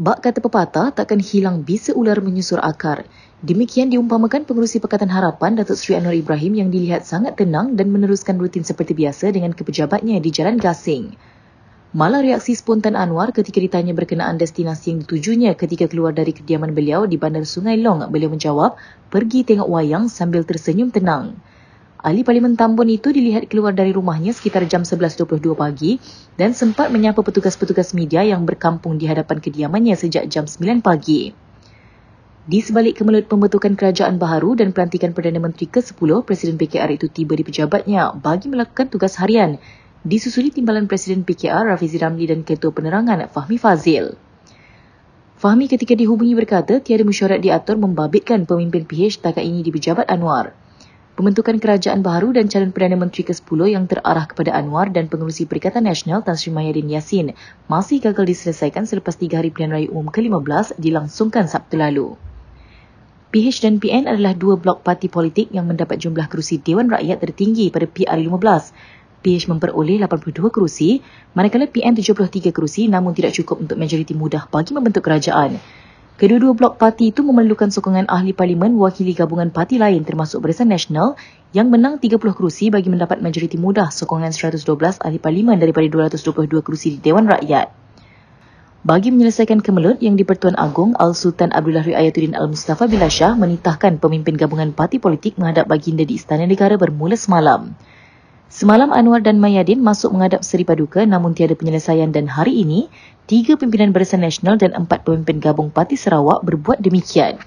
Bak kata pepatah takkan hilang bisa ular menyusur akar. Demikian diumpamakan pengurusi Pekatan Harapan Datuk Sri Anwar Ibrahim yang dilihat sangat tenang dan meneruskan rutin seperti biasa dengan kepejabatnya di Jalan Gasing. Malah reaksi spontan Anwar ketika ditanya berkenaan destinasi yang ditujunya ketika keluar dari kediaman beliau di Bandar Sungai Long, beliau menjawab, pergi tengok wayang sambil tersenyum tenang. Ahli Parlimen Tambun itu dilihat keluar dari rumahnya sekitar jam 11.22 pagi dan sempat menyapa petugas-petugas media yang berkampung di hadapan kediamannya sejak jam 9 pagi. Di sebalik kemelut pembentukan kerajaan baharu dan pelantikan Perdana Menteri ke-10, Presiden PKR itu tiba di pejabatnya bagi melakukan tugas harian, disusuli timbalan Presiden PKR Rafizi Ramli dan Ketua Penerangan Fahmi Fazil. Fahmi ketika dihubungi berkata tiada mesyuarat diatur membabitkan pemimpin PH takat ini di pejabat Anwar. Pembentukan kerajaan baru dan calon Perdana Menteri ke-10 yang terarah kepada Anwar dan pengurusi Perikatan Nasional Tan Sri Mahyadin Yassin masih gagal diselesaikan selepas tiga hari pilihan raya umum ke-15 dilangsungkan Sabtu lalu. PH dan PN adalah dua blok parti politik yang mendapat jumlah kerusi Dewan Rakyat tertinggi pada PR15. PH memperoleh 82 kerusi, manakala PN 73 kerusi namun tidak cukup untuk majoriti mudah bagi membentuk kerajaan. Kedua-dua blok parti itu memerlukan sokongan ahli parlimen wakili gabungan parti lain termasuk Barisan Nasional yang menang 30 kerusi bagi mendapat majoriti mudah sokongan 112 ahli parlimen daripada 222 kerusi di Dewan Rakyat. Bagi menyelesaikan kemelut yang di-Pertuan Agong, Al-Sultan Abdullah Rui Ayatuddin Al-Mustafa Bila Shah menitahkan pemimpin gabungan parti politik menghadap baginda di Istana Negara bermula semalam. Semalam Anwar dan Mayadin masuk menghadap Seri Paduka namun tiada penyelesaian dan hari ini, tiga pimpinan Barisan Nasional dan empat pemimpin gabung Parti Sarawak berbuat demikian.